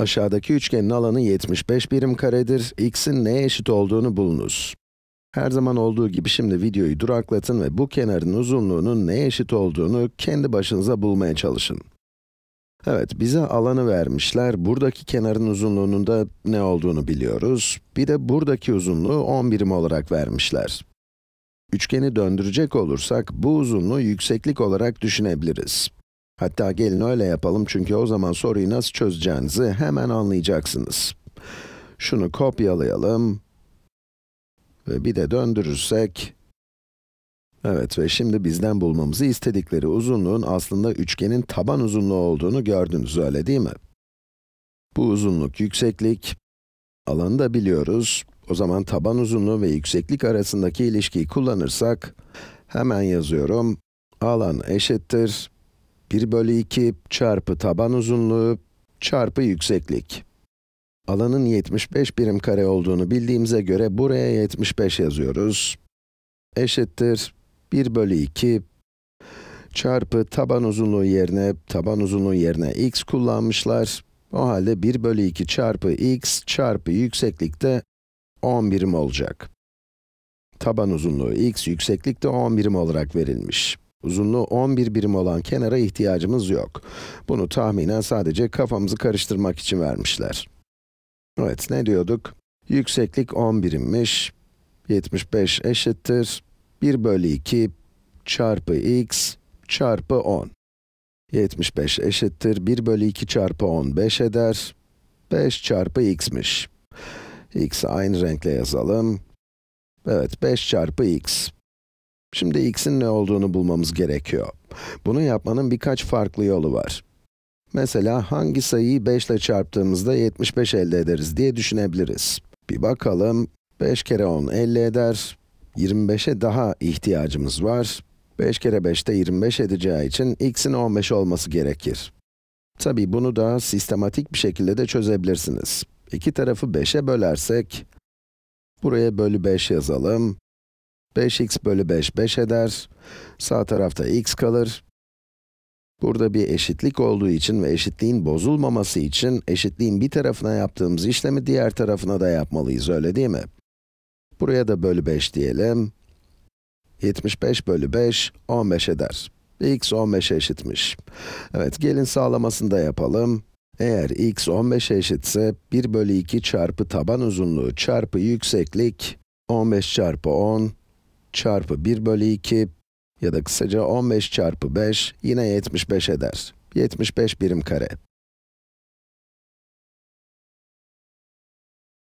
Aşağıdaki üçgenin alanı 75 birim karedir. x'in neye eşit olduğunu bulunuz. Her zaman olduğu gibi şimdi videoyu duraklatın ve bu kenarın uzunluğunun neye eşit olduğunu kendi başınıza bulmaya çalışın. Evet, bize alanı vermişler. Buradaki kenarın uzunluğunun da ne olduğunu biliyoruz. Bir de buradaki uzunluğu 10 birim olarak vermişler. Üçgeni döndürecek olursak, bu uzunluğu yükseklik olarak düşünebiliriz. Hatta gelin öyle yapalım çünkü o zaman soruyu nasıl çözeceğinizi hemen anlayacaksınız. Şunu kopyalayalım. Ve bir de döndürürsek. Evet ve şimdi bizden bulmamızı istedikleri uzunluğun aslında üçgenin taban uzunluğu olduğunu gördünüz öyle değil mi? Bu uzunluk yükseklik, alanı da biliyoruz. O zaman taban uzunluğu ve yükseklik arasındaki ilişkiyi kullanırsak, hemen yazıyorum, alan eşittir 1 bölü 2 çarpı taban uzunluğu çarpı yükseklik. Alanın 75 birim kare olduğunu bildiğimize göre buraya 75 yazıyoruz. Eşittir 1 bölü 2 çarpı taban uzunluğu yerine, taban uzunluğu yerine x kullanmışlar. O halde 1 bölü 2 çarpı x çarpı yükseklik de 10 birim olacak. Taban uzunluğu x, yükseklik de 10 birim olarak verilmiş. Uzunluğu 11 birim olan kenara ihtiyacımız yok. Bunu tahminen sadece kafamızı karıştırmak için vermişler. Evet, ne diyorduk? Yükseklik 10 birimmiş. 75 eşittir 1 bölü 2 çarpı x çarpı 10. 75 eşittir 1 bölü 2 çarpı 10 5 eder. 5 çarpı x'miş. x'i aynı renkle yazalım. Evet, 5 çarpı x. Şimdi x'in ne olduğunu bulmamız gerekiyor. Bunu yapmanın birkaç farklı yolu var. Mesela hangi sayıyı 5 ile çarptığımızda 75 elde ederiz diye düşünebiliriz. Bir bakalım, 5 kere 10 50 eder, 25'e daha ihtiyacımız var. 5 kere 5'te 25 edeceği için x'in 15 olması gerekir. Tabi bunu da sistematik bir şekilde de çözebilirsiniz. İki tarafı 5'e bölersek, buraya bölü 5 yazalım. 5x bölü 5 5 eder. Sağ tarafta x kalır. Burada bir eşitlik olduğu için ve eşitliğin bozulmaması için eşitliğin bir tarafına yaptığımız işlemi diğer tarafına da yapmalıyız, öyle değil mi? Buraya da bölü 5 diyelim. 75 bölü 5, 15 eder. x 15 eşitmiş. Evet, gelin sağlamasını da yapalım. Eğer x 15 eşitse, 1 bölü 2 çarpı taban uzunluğu çarpı yükseklik, 15 çarpı 10 çarpı 1 bölü 2 ya da kısaca 15 çarpı 5 yine 75 eder. 75 birim kare.